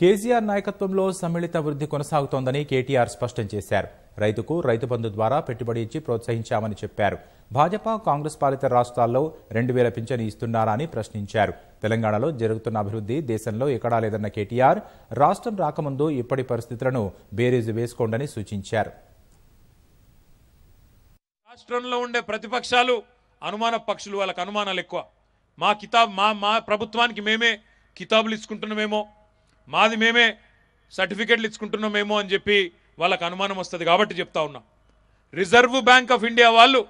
కేసీఆర్ నాయకత్వంలో సమ్మిళిత వృద్ధి కొనసాగుతోందని కేటీఆర్ స్పష్టం చేశారు రైతుకు రైతు బంధు ద్వారా పెట్టుబడి ఇచ్చి ప్రోత్సహించామని చెప్పారు భాజపా కాంగ్రెస్ పాలిత రాష్ట్రాల్లో రెండు వేల పింఛను ఇస్తున్నారా అని ప్రశ్నించారు తెలంగాణలో జరుగుతున్న అభివృద్ధి దేశంలో ఎక్కడా లేదన్న కేటీఆర్ రాష్ట్రం రాకముందు ఇప్పటి పరిస్థితులను బేరీజు వేసుకోండని సూచించారు రాష్ట్రంలో ఉండే ప్రతిపక్షాలు అనుమాన పక్షులు వాళ్ళకి అనుమానాలు ఎక్కువ మా కితాబ్ మా మా ప్రభుత్వానికి మేమే కితాబులు ఇచ్చుకుంటున్నామేమో మాది మేమే సర్టిఫికెట్లు ఇచ్చుకుంటున్నామేమో అని చెప్పి వాళ్ళకు అనుమానం వస్తుంది కాబట్టి చెప్తా ఉన్నా రిజర్వ్ బ్యాంక్ ఆఫ్ ఇండియా వాళ్ళు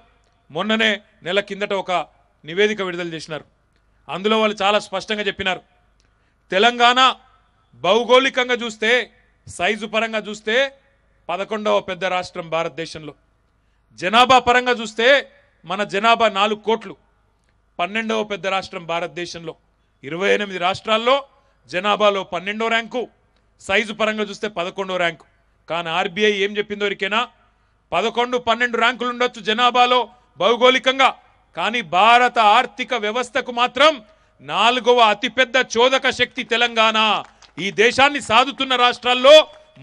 మొన్ననే నెల కిందట ఒక నివేదిక విడుదల చేసినారు అందులో వాళ్ళు చాలా స్పష్టంగా చెప్పినారు తెలంగాణ భౌగోళికంగా చూస్తే సైజు పరంగా చూస్తే పదకొండవ పెద్ద రాష్ట్రం భారతదేశంలో జనాభా పరంగా చూస్తే మన జనాభా నాలుగు కోట్లు పన్నెండవ పెద్ద రాష్ట్రం భారతదేశంలో ఇరవై ఎనిమిది రాష్ట్రాల్లో జనాభాలో పన్నెండో ర్యాంకు సైజు పరంగా చూస్తే పదకొండో ర్యాంకు కానీ ఆర్బీఐ ఏం చెప్పిందో ఇరికేనా పదకొండు పన్నెండు ర్యాంకులు ఉండొచ్చు జనాభాలో భౌగోళికంగా కానీ భారత ఆర్థిక వ్యవస్థకు మాత్రం నాలుగవ అతిపెద్ద చోదక శక్తి తెలంగాణ ఈ దేశాన్ని సాధుతున్న రాష్ట్రాల్లో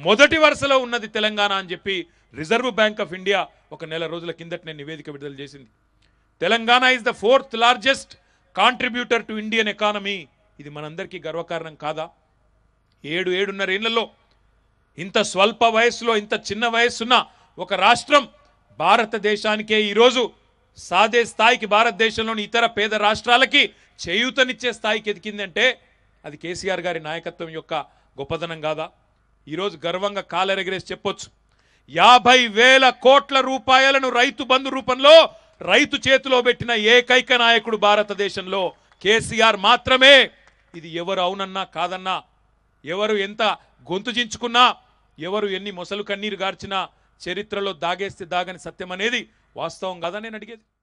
మొదటి వరుసలో ఉన్నది తెలంగాణ అని చెప్పి రిజర్వ్ బ్యాంక్ ఆఫ్ ఇండియా ఒక నెల రోజుల కిందట నేను నివేదిక విడుదల చేసింది Telangana is the fourth largest contributor to Indian economy ఇది మనందరికీ గర్వకారణం కాదా ఏడు ఏడున్నర ఏళ్లలో ఇంత స్వల్ప వయసులో ఇంత చిన్న వయసున్న ఒక రాష్ట్రం భారతదేశానికే ఈరోజు సాధే స్థాయికి భారతదేశంలోని ఇతర పేద రాష్ట్రాలకి చేయూతనిచ్చే స్థాయికి ఎదికిందంటే అది కేసీఆర్ గారి నాయకత్వం యొక్క గొప్పదనం కాదా ఈరోజు గర్వంగా కాలెరగిరేసి చెప్పొచ్చు యాభై వేల కోట్ల రూపాయలను రైతు బంధు రూపంలో రైతు చేతిలో పెట్టిన ఏకైక నాయకుడు భారతదేశంలో కేసీఆర్ మాత్రమే ఇది ఎవరు అవునన్నా కాదన్నా ఎవరు ఎంత గొంతు చించుకున్నా ఎవరు ఎన్ని మొసలు కన్నీరు గార్చినా చరిత్రలో దాగేస్తే దాగని సత్యం అనేది వాస్తవం కాదని నేను అడిగేది